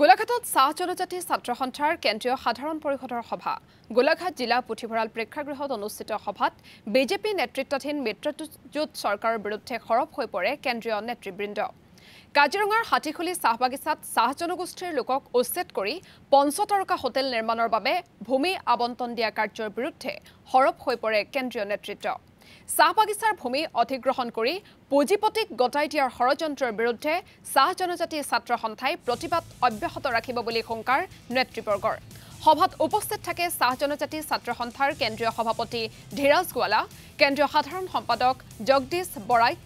গোলাঘাটত চাহ জনজাতি ছাত্ৰ সন্থাৰ কেন্দ্ৰীয় সাধাৰণ পৰিষদৰ সভা গোলাঘাট জিলা পুথিভঁৰাল প্ৰেক্ষাগৃহত অনুষ্ঠিত সভাত বিজেপি নেতৃত্বাধীন মিত্ৰজোঁট চৰকাৰৰ বিৰুদ্ধে সৰব হৈ পৰে কেন্দ্ৰীয় নেতৃবৃন্দ কাজিৰঙাৰ হাতীখুলি চাহ বাগিচাত চাহ জনগোষ্ঠীৰ লোকক উচ্ছেদ কৰি পঞ্চতাৰকা হোটেল নিৰ্মাণৰ বাবে ভূমি আবণ্টন দিয়া কাৰ্যৰ বিৰুদ্ধে সৰব হৈ পৰে কেন্দ্ৰীয় নেতৃত্ব চাহ বাগিচাৰ ভূমি অধিগ্ৰহণ কৰি পুঁজিপতিক গতাই দিয়াৰ ষড়যন্ত্ৰৰ বিৰুদ্ধে চাহ জনজাতি ছাত্ৰ সন্থাই প্ৰতিবাদ অব্যাহত ৰাখিব বুলি হুংকাৰ নেতৃবৰ্গৰ সভাত উপস্থিত থাকে চাহ জনজাতি ছাত্ৰ সন্থাৰ কেন্দ্ৰীয় সভাপতি ধীৰাজ গোৱালা কেন্দ্ৰীয় সাধাৰণ সম্পাদক জগদীশ বৰাইক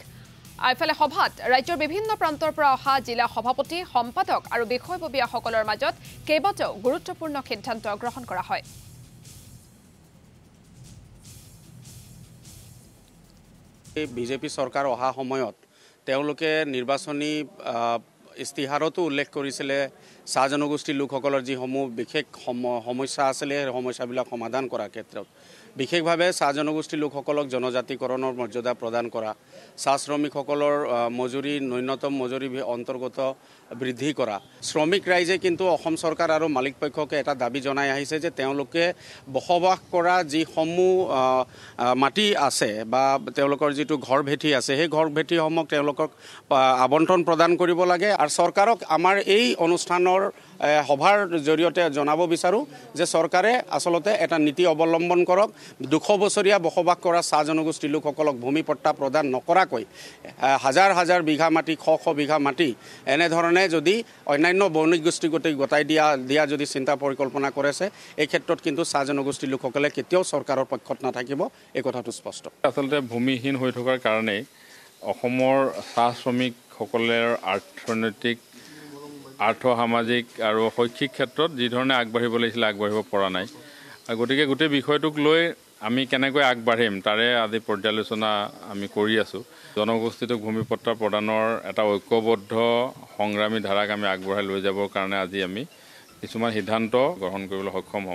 ইফালে সভাত ৰাজ্যৰ বিভিন্ন প্ৰান্তৰ পৰা অহা জিলা সভাপতি সম্পাদক আৰু বিষয়ববীয়াসকলৰ মাজত কেইবাটাও গুৰুত্বপূৰ্ণ সিদ্ধান্ত গ্ৰহণ কৰা হয় বিজেপি চৰকাৰ অহা সময়ত তেওঁলোকে নিৰ্বাচনী ইস্তিহাৰতো উল্লেখ কৰিছিলে চাহ জনগোষ্ঠীৰ লোকসকলৰ যিসমূহ বিশেষ সমস্যা আছিলে সেই সমস্যাবিলাক সমাধান কৰাৰ ক্ষেত্ৰত বিশেষভাৱে চাহ জনগোষ্ঠীৰ লোকসকলক জনজাতিকৰণৰ মৰ্যাদা প্ৰদান কৰা চাহ শ্ৰমিকসকলৰ মজুৰি ন্যূনতম মজুৰি অন্তৰ্গত বৃদ্ধি কৰা শ্ৰমিক ৰাইজে কিন্তু অসম চৰকাৰ আৰু মালিক পক্ষকে এটা দাবী জনাই আহিছে যে তেওঁলোকে বসবাস কৰা যিসমূহ মাটি আছে বা তেওঁলোকৰ যিটো ঘৰ ভেটি আছে সেই ঘৰ ভেটিসমূহক তেওঁলোকক আৱণ্টন প্ৰদান কৰিব লাগে আৰু চৰকাৰক আমাৰ এই অনুষ্ঠানৰ সভাৰ জৰিয়তে জনাব বিচাৰোঁ যে চৰকাৰে আচলতে এটা নীতি অৱলম্বন কৰক দুশ বছৰীয়া বসবাস কৰা চাহ জনগোষ্ঠী লোকসকলক ভূমিপট্টা প্ৰদান নকৰাকৈ হাজাৰ হাজাৰ বিঘা মাটি শ শ বিঘা মাটি এনেধৰণে যদি অন্যান্য বৰ্ণিক গোষ্ঠী গোটেই গোটাই দিয়া দিয়া যদি চিন্তা পৰিকল্পনা কৰিছে এই ক্ষেত্ৰত কিন্তু চাহ জনগোষ্ঠী লোকসকলে কেতিয়াও চৰকাৰৰ পক্ষত নাথাকিব এই কথাটো স্পষ্ট আচলতে ভূমিহীন হৈ থকাৰ কাৰণেই অসমৰ চাহ শ্ৰমিক কৃষকসকলৰ আৰ্থনৈতিক সামাজিক আৰু শৈক্ষিক ক্ষেত্ৰত যিধৰণে আগবাঢ়িব লাগিছিলে আগবাঢ়িব পৰা নাই আৰু গতিকে গোটেই বিষয়টোক লৈ আমি কেনেকৈ আগবাঢ়িম তাৰে আজি পৰ্যালোচনা আমি কৰি আছোঁ জনগোষ্ঠীটোক ভূমিপত্ৰ প্ৰদানৰ এটা ঐক্যবদ্ধ সংগ্ৰামী ধাৰাক আমি আগবঢ়াই লৈ যাবৰ কাৰণে আজি আমি কিছুমান সিদ্ধান্ত গ্ৰহণ কৰিবলৈ সক্ষম হ'ম